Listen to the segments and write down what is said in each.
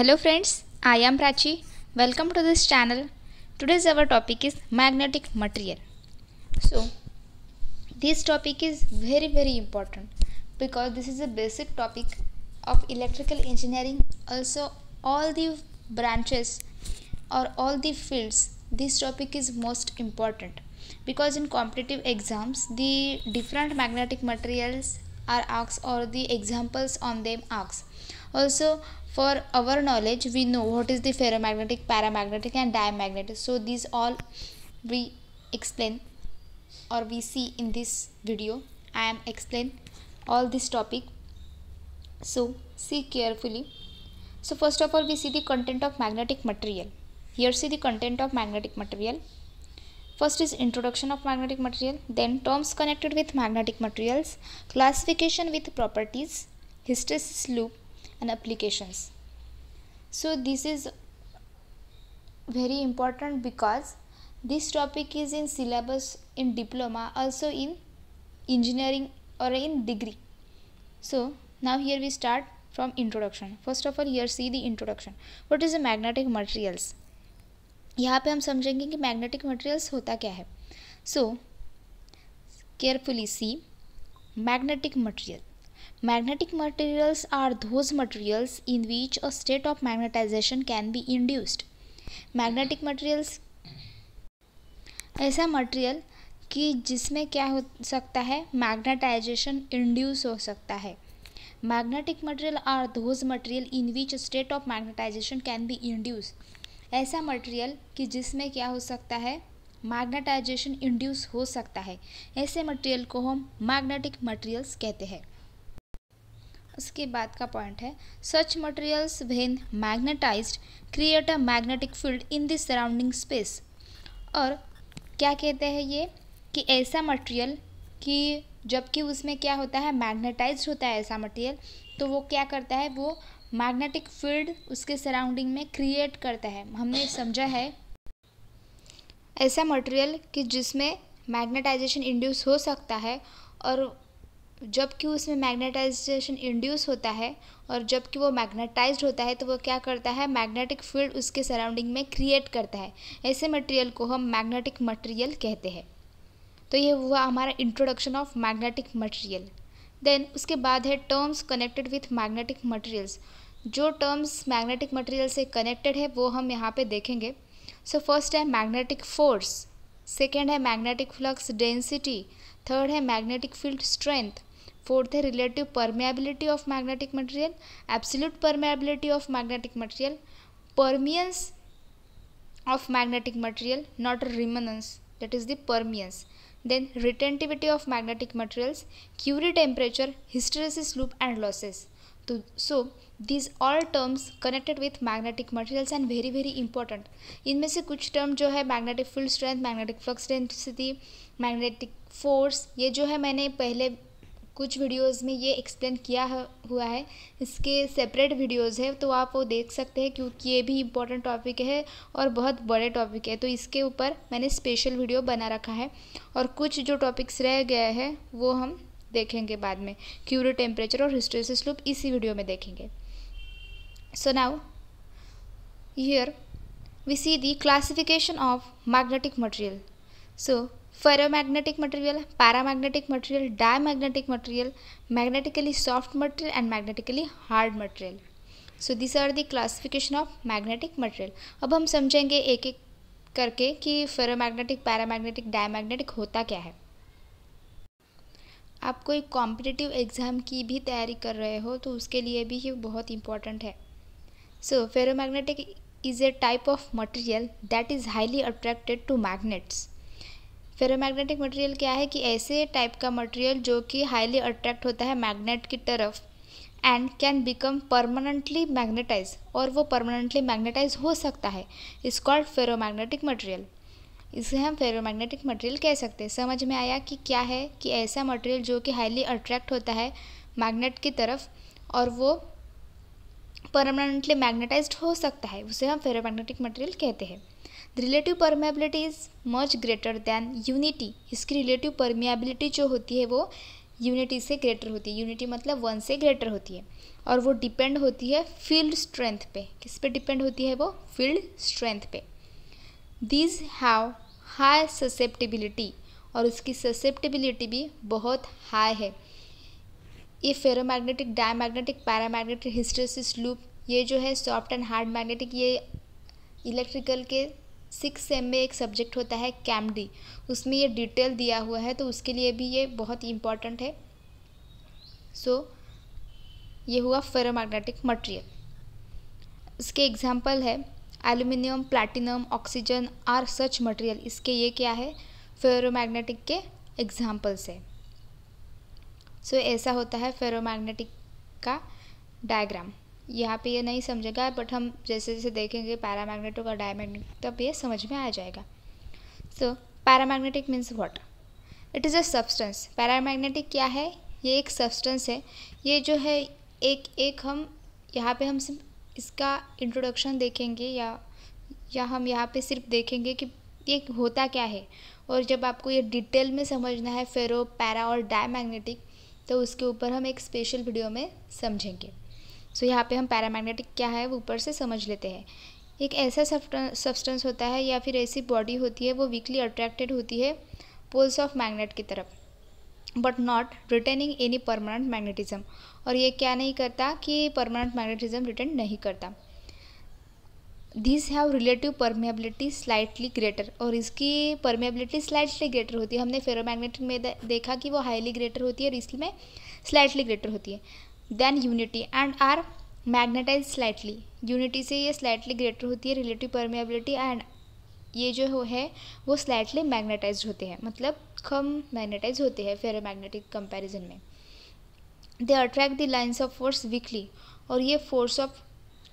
Hello friends, I am Prachi. Welcome to this channel. Today's our topic is magnetic material. So, this topic is very very important because this is a basic topic of electrical engineering. Also, all the branches or all the fields, this topic is most important because in competitive exams, the different magnetic materials are asked or the examples on them asked also for our knowledge we know what is the ferromagnetic paramagnetic and diamagnetic so these all we explain or we see in this video i am explain all this topic so see carefully so first of all we see the content of magnetic material here see the content of magnetic material First is introduction of magnetic material, then terms connected with magnetic materials, classification with properties, hysteresis loop, and applications so this is very important because this topic is in syllabus in diploma also in engineering or in degree so now here we start from introduction first of all here see the introduction what is the magnetic materials यहाँ पे हम समझेंगे कि magnetic materials होता क्या है so carefully see magnetic material magnetic materials are those materials in which a state of magnetization can be induced magnetic materials ऐसा material कि जिसमें क्या हो सकता है मैग्नेटाइजेशन इंड्यूस हो सकता है magnetic material are those material in which state of magnetization can be induce ऐसा मटेरियल कि जिसमें क्या हो सकता है मैग्नेटाइजेशन इंड्यूस हो सकता है ऐसे मटेरियल को हम मैग्नेटिक मटेरियल्स कहते हैं उसके बाद का पॉइंट है such materials when magnetized create a magnetic field in this surrounding space और क्या कहते हैं ये कि ऐसा मटेरियल कि जबकि उसमें क्या होता है मैग्नेटाइज्ड होता है ऐसा मटेरियल तो वो क्या करता है वो मैग्नेटिक फील्ड उसके सराउंडिंग में क्रिएट करता है हमने समझा है ऐसा मटेरियल कि जिसमें मैग्नेटाइजेशन इंड्यूस हो सकता है और जबकि उसमें मैग्नेटाइजेशन इंड्यूस होता है और जबकि वो मैग्नेटाइज होता है तो वो क्या करता है मैग्नेटिक फील्ड उसके सराउंडिंग में क्रिएट करता है ऐसे मटेरियल को हम मैग्नेटिक मटेरियल कहते हैं तो ये हुआ हमारा introduction of magnetic material then उसके बाद है terms connected with magnetic materials जो टर्म्स मैग्नेटिक मटेरियल से कनेक्टेड है वो हम यहाँ पे देखेंगे सो फर्स्ट है मैग्नेटिक फोर्स सेकेंड है मैग्नेटिक फ्लक्स डेंसिटी थर्ड है मैग्नेटिक फील्ड स्ट्रेंथ फोर्थ है relative permeability of magnetic material absolute permeability of magnetic material permeance of magnetic material not remanence that is the permeance then retentivity of magnetic materials Curie temperature hysteresis loop and losses तो so these all terms connected with magnetic materials and very very important इनमें से कुछ term जो है magnetic full strength magnetic flux density magnetic force ये जो है मैंने पहले कुछ वीडियोस में ये एक्सप्लेन किया हुआ है इसके सेपरेट वीडियोस है तो आप वो देख सकते हैं क्योंकि ये भी इम्पोर्टेंट टॉपिक है और बहुत बड़े टॉपिक है तो इसके ऊपर मैंने स्पेशल वीडियो बना रखा है और कुछ जो टॉपिक्स रह गए हैं वो हम देखेंगे बाद में क्यूरो टेम्परेचर और हिस्ट्रेसिस लूप इसी वीडियो में देखेंगे so now here we see the classification of magnetic material so paramagnetic paramagnetic diamagnetic material magnetically soft material and magnetically hard material so this are the classification of magnetic material अब हम समझेंगे एक एक करके कि ferromagnetic paramagnetic diamagnetic होता क्या है आप कोई कॉम्पिटिटिव एग्ज़ाम की भी तैयारी कर रहे हो तो उसके लिए भी ये बहुत इंपॉर्टेंट है so ferromagnetic is a type of material that is highly attracted to magnets ferromagnetic material क्या है कि ऐसे टाइप का मटेरियल जो कि हाईली अट्रैक्ट होता है मैग्नेट की तरफ and can become permanently magnetize और वो परमानेंटली मैग्नेटाइज हो सकता है इस कॉल्ड फेरोमैग्नेटिक मटेरियल इसे हम फेरोमैग्नेटिक मटेरियल कह सकते हैं समझ में आया कि क्या है कि ऐसा मटेरियल जो कि हाईली अट्रैक्ट होता है मैग्नेट की तरफ और वो परमानेंटली मैग्नेटाइज्ड हो सकता है उसे हम फेरोमैग्नेटिक मटेरियल कहते हैं relative permeability is much greater than unity इसकी रिलेटिव परमेबिलिटी जो होती है वो यूनिटी से ग्रेटर होती है यूनिटी मतलब वन से ग्रेटर होती है और वो डिपेंड होती है फील्ड स्ट्रेंथ पे किस पे डिपेंड होती है वो फील्ड स्ट्रेंथ पे दीज हैव हाई ससेप्टिबिलिटी और उसकी ससेप्टिबिलिटी भी बहुत हाई है ये ferromagnetic diamagnetic paramagnetic hysteresis loop ये जो है सॉफ्ट एंड हार्ड मैग्नेटिक ये इलेक्ट्रिकल के सिक्स सेम में एक सब्जेक्ट होता है कैमडी उसमें ये डिटेल दिया हुआ है तो उसके लिए भी ये बहुत इम्पॉर्टेंट है सो so, ये हुआ फेरोमैग्नेटिक मटेरियल इसके एग्जाम्पल है aluminium platinum oxygen are such material इसके ये क्या है फेरोमैग्नेटिक के एग्जाम्पल्स है सो so, ऐसा होता है फेरोमैग्नेटिक का डायग्राम यहाँ पे ये नहीं समझेगा बट हम जैसे जैसे देखेंगे पैरामैग्नेटिक और डायमैग्नेटिक तब ये समझ में आ जाएगा so paramagnetic means what it is a substance paramagnetic क्या है ये एक सब्सटेंस है ये जो है एक एक हम यहाँ पे हम सिर्फ इसका इंट्रोडक्शन देखेंगे या या हम यहाँ पे सिर्फ देखेंगे कि ये होता क्या है और जब आपको ये डिटेल में समझना है फेरो पैरा और डायमैग्नेटिक तो उसके ऊपर हम एक स्पेशल वीडियो में समझेंगे सो यहाँ पे हम पैरामैग्नेटिक क्या है वो ऊपर से समझ लेते हैं एक ऐसा सब्सटेंस होता है या फिर ऐसी बॉडी होती है वो वीकली अट्रैक्टेड होती है पोल्स ऑफ मैग्नेट की तरफ but not retaining any permanent magnetism और ये क्या नहीं करता कि परमानेंट मैग्नेटिज्म रिटर्न नहीं करता this have relative permeability slightly greater और इसकी परमेबिलिटी स्लाइटली ग्रेटर होती है हमने फेरोमैग्नेटिक में देखा कि वो हाईली ग्रेटर होती है और इसमें स्लाइटली ग्रेटर होती है then unity and are magnetize slightly unity से ये स्लाइटली ग्रेटर होती है रिलेटिव परमेबिलिटी एंड ये जो है वो स्लाइटली मैग्नेटाइज होते हैं मतलब कम मैग्नेटाइज होते हैं मैग्नेटिक कंपेरिजन में they attract the lines of force weakly और ये फोर्स ऑफ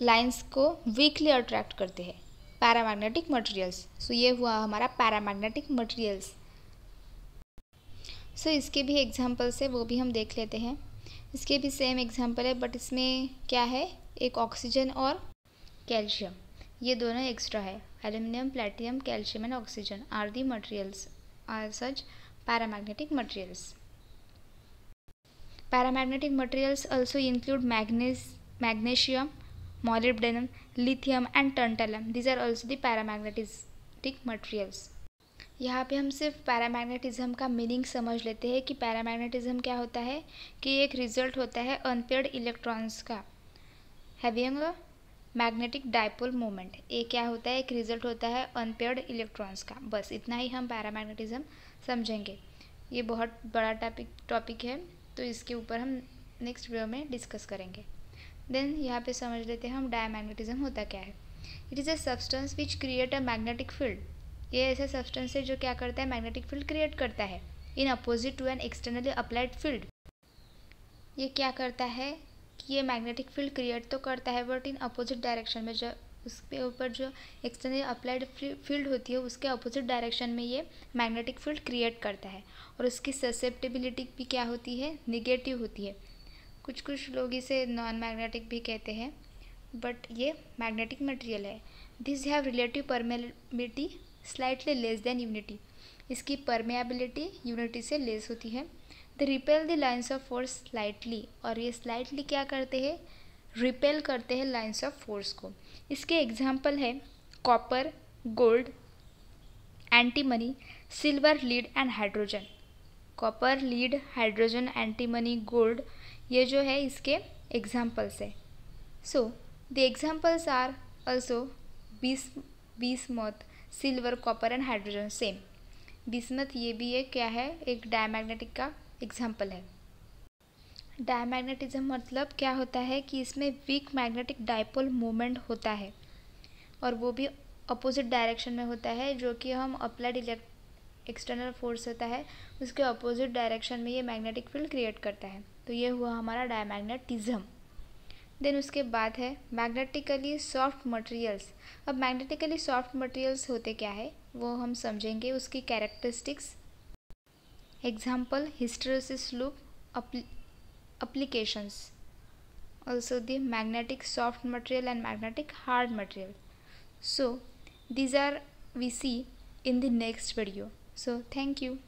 लाइन्स को वीकली अट्रैक्ट करते हैं पैरामैग्नेटिक मटेरियल्स सो ये हुआ हमारा पैरामैग्नेटिक मटेरियल्स सो इसके भी एग्जाम्पल्स है वो भी हम देख लेते हैं इसके भी सेम एग्जांपल है बट इसमें क्या है एक ऑक्सीजन और कैल्शियम ये दोनों एक्स्ट्रा है aluminium platinum calcium and oxygen are the materials are such paramagnetic materials magnetic materials also include magnes magnesium molybdenum lithium and tantalum these are also the paramagnetic materials यहाँ पे हम सिर्फ पैरामैग्नेटिज़्म का meaning समझ लेते हैं कि पैरामैग्नेटिज़्म क्या होता है कि एक रिजल्ट होता है अनपेड इलेक्ट्रॉन्स का हैविंग मैग्नेटिक डायपोल मोमेंट ये क्या होता है एक रिजल्ट होता है अनपेड इलेक्ट्रॉन्स का बस इतना ही हम पैरामैग्नेटिज़्म समझेंगे ये बहुत बड़ा टॉपिक टॉपिक है तो इसके ऊपर हम नेक्स्ट वीडियो में डिस्कस करेंगे देन यहाँ पे समझ लेते हैं हम डायमैग्नेटिज़्म होता क्या है it is a substance which create a magnetic field ये ऐसे सब्सटेंस है जो क्या करता है मैग्नेटिक फील्ड क्रिएट करता है in opposite to an externally applied field ये क्या करता है कि ये मैग्नेटिक फील्ड क्रिएट तो करता है बट इन अपोजिट डायरेक्शन में जो उसके ऊपर जो एक्सटर्नल अप्लाइड फील्ड होती है उसके अपोजिट डायरेक्शन में ये मैग्नेटिक फील्ड क्रिएट करता है और उसकी ससेप्टेबिलिटी भी क्या होती है निगेटिव होती है कुछ कुछ लोग इसे नॉन मैग्नेटिक भी कहते हैं बट ये मैग्नेटिक मटेरियल है this have relative permeability slightly less than unity इसकी परमेबिलिटी यूनिटी से लेस होती है the repel the lines of force slightly और ये स्लाइटली क्या करते हैं रिपेल करते हैं लाइन्स ऑफ फोर्स को इसके एग्जाम्पल है copper gold antimony silver lead and hydrogen copper lead hydrogen antimony gold ये जो है इसके एग्जाम्पल्स है so the examples are also बीस bismuth silver copper and hydrogen same bismuth ये भी है क्या है एक डायमैग्नेटिक का एग्जाम्पल है डायमैग्नेटिज्म मतलब क्या होता है कि इसमें वीक मैग्नेटिक डायपोल मोमेंट होता है और वो भी अपोजिट डायरेक्शन में होता है जो कि हम अप्लाइड इलेक्ट एक्सटर्नल फोर्स होता है उसके अपोजिट डायरेक्शन में ये मैग्नेटिक फील्ड क्रिएट करता है तो ये हुआ हमारा डायमैग्नेटिज्म देन उसके बाद है मैग्नेटिकली सॉफ्ट मटेरियल्स अब मैग्नेटिकली सॉफ्ट मटेरियल्स होते क्या है वो हम समझेंगे उसकी characteristics example hysteresis loop applications also the magnetic soft material and magnetic hard material so these are we see in the next video so thank you